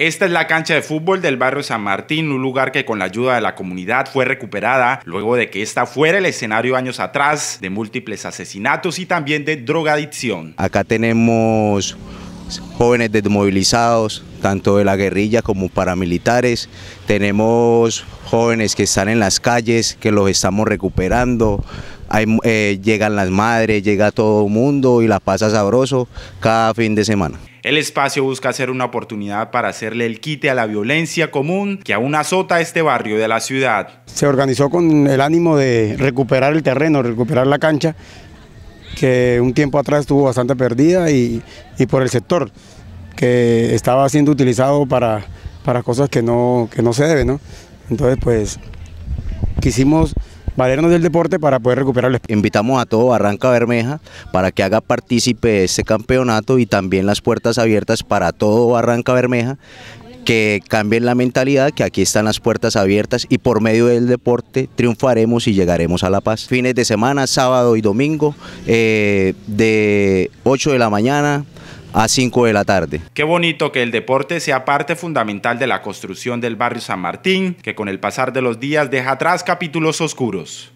Esta es la cancha de fútbol del barrio San Martín, un lugar que con la ayuda de la comunidad fue recuperada luego de que esta fuera el escenario años atrás de múltiples asesinatos y también de drogadicción. Acá tenemos jóvenes desmovilizados, tanto de la guerrilla como paramilitares. Tenemos jóvenes que están en las calles, que los estamos recuperando. Eh, llegan las madres, llega todo el mundo y la pasa sabroso cada fin de semana. El espacio busca ser una oportunidad para hacerle el quite a la violencia común que aún azota este barrio de la ciudad. Se organizó con el ánimo de recuperar el terreno, recuperar la cancha, que un tiempo atrás estuvo bastante perdida y, por el sector, que estaba siendo utilizado para, para cosas que no, que no se deben. ¿no? Entonces, pues, quisimos valernos del deporte para poder recuperar Invitamos a todo Barranca Bermeja para que haga partícipe de este campeonato y también las puertas abiertas para todo Barranca Bermeja que cambien la mentalidad, que aquí están las puertas abiertas y por medio del deporte triunfaremos y llegaremos a la paz. Fines de semana, sábado y domingo, eh, de 8 de la mañana a 5 de la tarde. Qué bonito que el deporte sea parte fundamental de la construcción del barrio San Martín, que con el pasar de los días deja atrás capítulos oscuros.